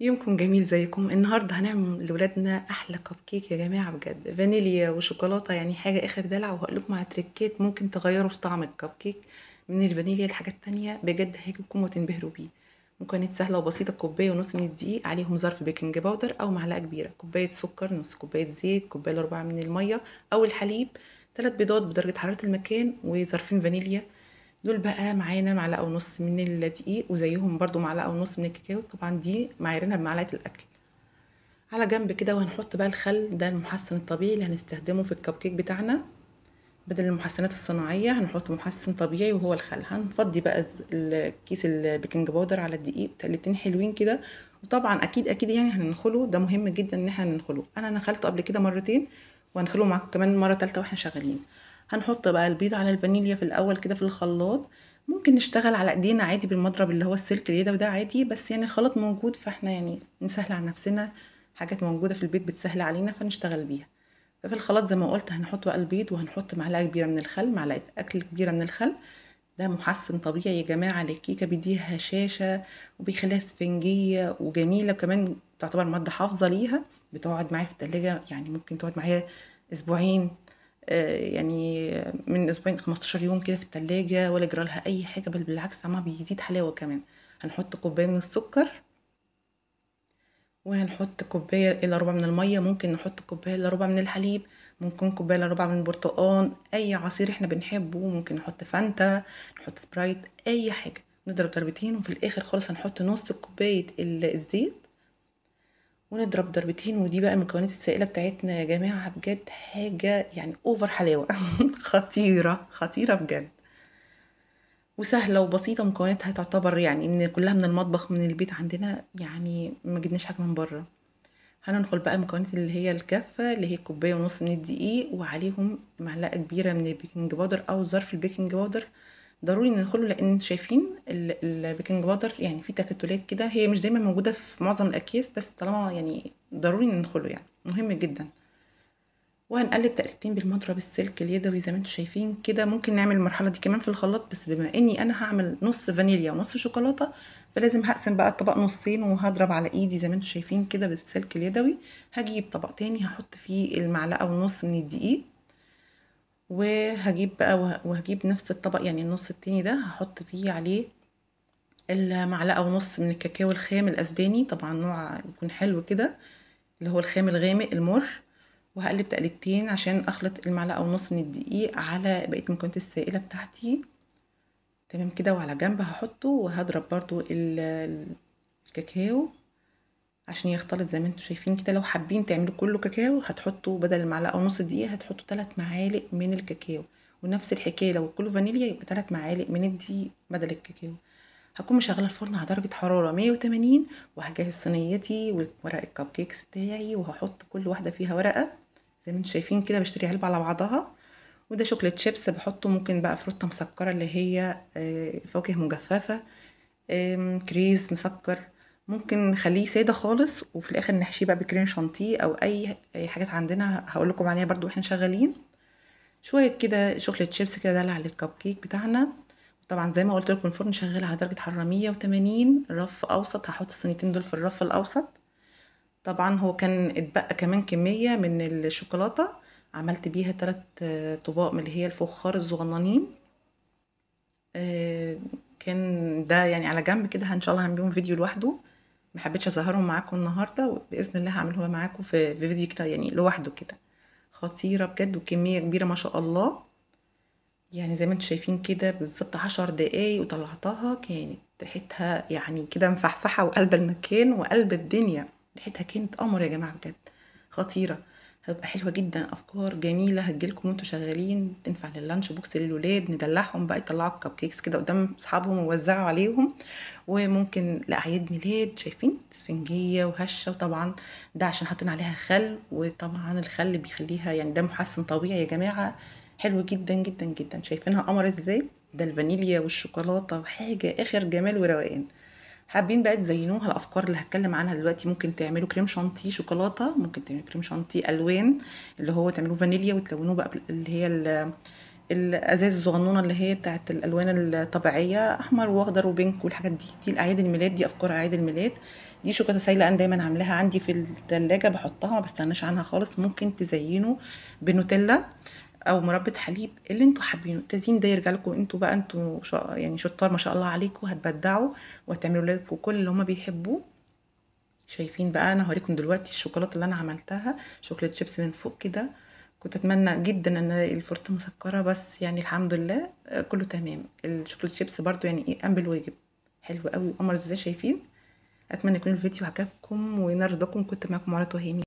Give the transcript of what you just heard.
يومكم جميل زيكم النهارده هنعمل لولادنا احلى كب كيك يا جماعه بجد فانيليا وشوكولاته يعني حاجه اخر دلع وهقول لكم على تريكات ممكن تغيروا في طعم الكب كيك من الفانيليا لحاجات تانية بجد هيعجبكم وتنبهروا بيه مكونات سهله وبسيطه كوبايه ونص من الدقيق عليهم ظرف بيكنج باودر او معلقه كبيره كوبايه سكر نص كوبايه زيت كوبايه الاربعه من الميه او الحليب ثلاث بيضات بدرجه حراره المكان وظرفين فانيليا دول بقى معانا معلقه ونص من الدقيق وزيهم برضو معلقه ونص من الكاكاو طبعا دي معايرينها بمعلقه الاكل على جنب كده وهنحط بقى الخل ده المحسن الطبيعي اللي هنستخدمه في الكب كيك بتاعنا بدل المحسنات الصناعيه هنحط محسن طبيعي وهو الخل هنفضي بقى كيس البيكنج باودر على الدقيق تقلبتين حلوين كده وطبعا اكيد اكيد يعني هننخله ده مهم جدا ان احنا ننخله انا نخلته قبل كده مرتين وهنخله معاكم كمان مره تالته واحنا شغالين هنحط بقى البيض على الفانيليا في الاول كده في الخلاط ممكن نشتغل على ايدينا عادي بالمضرب اللي هو السلك اللي ده وده عادي بس يعني الخلاط موجود فاحنا يعني نسهل على نفسنا حاجات موجوده في البيت بتسهل علينا فنشتغل بيها ففي الخلاط زي ما قلت هنحط بقى البيض وهنحط معلقه كبيره من الخل معلقه اكل كبيره من الخل ده محسن طبيعي يا جماعه للكيكه بيديها هشاشه وبيخليها اسفنجيه وجميله وكمان تعتبر ماده حافظه ليها بتقعد معايا في التلاجة يعني ممكن تقعد معايا اسبوعين آه، يعني من اسبوعين 15 يوم كده في التلاجة ولا لها اي حاجة بل بالعكس طعمها بيزيد حلاوة كمان هنحط كوباية من السكر وهنحط كوباية الا ربع من المية ممكن نحط كوباية الا ربع من الحليب ممكن كوباية الا ربع من البرتقال اي عصير احنا بنحبه ممكن نحط فانتا نحط سبرايت اي حاجة نضرب ضربتين وفي الاخر خالص هنحط نص كوباية الزيت ونضرب ضربتين ودي بقى المكونات السائله بتاعتنا يا جماعه بجد حاجه يعني اوفر حلاوه خطيره خطيره بجد وسهله وبسيطه مكوناتها تعتبر يعني من كلها من المطبخ من البيت عندنا يعني ما جبناش حاجه من بره هندخل بقى المكونات اللي هي الكافه اللي هي كوبايه ونص من الدقيق وعليهم معلقه كبيره من البيكنج باودر او ظرف البيكنج باودر ضروري ندخله لان شايفين البيكنج باودر يعني فيه تكتلات كده هي مش دايما موجوده في معظم الاكياس بس طالما يعني ضروري ندخله يعني مهم جدا وهنقلب تقريبتين بالمضرب السلك اليدوي زي ما انتم شايفين كده ممكن نعمل المرحله دي كمان في الخلاط بس بما اني انا هعمل نص فانيليا ونص شوكولاته فلازم هقسم بقى الطبق نصين وهضرب على ايدي زي ما انتم شايفين كده بالسلك اليدوي هجيب طبق تاني هحط فيه المعلقه ونص من الدقيق وهجيب بقى وهجيب نفس الطبق يعني النص التاني ده هحط فيه عليه المعلقة ونص من الكاكاو الخام الأسباني طبعا نوع يكون حلو كده اللي هو الخام الغامق المر وهقلب تقلبتين عشان أخلط المعلقة ونص من الدقيق على بقية المكونات السائلة بتاعتي تمام كده وعلى جنب هحطه وهضرب برضو الكاكاو عشان يختلط زي ما انتوا شايفين كده لو حابين تعملوا كله كاكاو هتحطوا بدل المعلقه ونص دقيقه هتحطوا ثلاث معالق من الكاكاو ونفس الحكايه لو كله فانيليا يبقى ثلاث معالق من الدقيق بدل الكاكاو هكون مشغله الفرن على درجه حراره 180 وهجهز صينيتي وورق الكب كيكس بتاعي وهحط كل واحده فيها ورقه زي ما انتوا شايفين كده بشتري علبه على بعضها وده شوكليت شيبس بحطه ممكن بقى فروته مسكره اللي هي آه، فواكه مجففه كريز مسكر ممكن نخليه ساده خالص وفي الاخر نحشيه بقى بكريم شانتيه او اي حاجات عندنا هقول لكم عليها برده واحنا شغالين شويه كده شوكليت شيبس كده دلع للكب كيك بتاعنا طبعا زي ما قلت لكم الفرن شغال على درجه حراره 180 رف اوسط هحط الصينيتين دول في الرف الاوسط طبعا هو كان اتبقى كمان كميه من الشوكولاته عملت بيها تلات آه، طباق من اللي هي الفخار الصغننين آه، كان ده يعني على جنب كده ان شاء الله هنبيهم فيديو لوحده ما حبيتش اظهرهم معاكم النهارده وباذن الله هعملهم معاكم في فيديو كده يعني لوحده كده خطيره بجد وكميه كبيره ما شاء الله يعني زي ما انتم شايفين كده بالظبط عشر دقايق وطلعتها كانت ريحتها يعني كده مفحفحه وقلب المكان وقلب الدنيا ريحتها كانت قمر يا جماعه بجد خطيره هتبقى حلوه جدا افكار جميله هتجيلكم وانتم شغالين تنفع لللانش بوكس للولاد ندلعهم بقى يطلعوا الكب كيكس كده قدام اصحابهم ويوزعوا عليهم وممكن لاعياد ميلاد شايفين اسفنجيه وهشه وطبعا ده عشان حاطين عليها خل وطبعا الخل بيخليها يعني ده محسن طبيعي يا جماعه حلو جدا جدا جدا شايفينها قمر ازاي ده الفانيليا والشوكولاته وحاجه اخر جمال وروقان حابين بقى تزينوها الافكار اللي هتكلم عنها دلوقتي ممكن تعملوا كريم شانتي شوكولاته ممكن تعملوا كريم شانتي الوان اللي هو تعملوه فانيليا وتلونوه بقى اللي هي الازاز الصغنونه اللي هي بتاعه الالوان الطبيعيه احمر واخضر وبينك والحاجات دي دي الاعياد الميلاد دي افكار اعياد الميلاد دي شوكولاته سايله انا دايما عاملاها عندي في الثلاجه بحطها ما بستناش عنها خالص ممكن تزينوا بنوتيلا او مربى حليب اللي انتوا حابينه التزيين ده يرجع لكم انتوا بقى انتوا شا يعني شطار ما شاء الله عليكم هتبدعوا وهتعملوا لكم كل اللي هما بيحبوه شايفين بقى انا هوريكم دلوقتي الشوكولاته اللي انا عملتها شوكولاته شيبس من فوق كده كنت اتمنى جدا ان الاقي الفرطه مسكره بس يعني الحمد لله آه، كله تمام الشوكولاته شيبس برضو يعني ايه قام بالواجب حلو قوي وقمر ازاي شايفين اتمنى يكون الفيديو عجبكم رضاكم كنت معاكم مرات وهيمي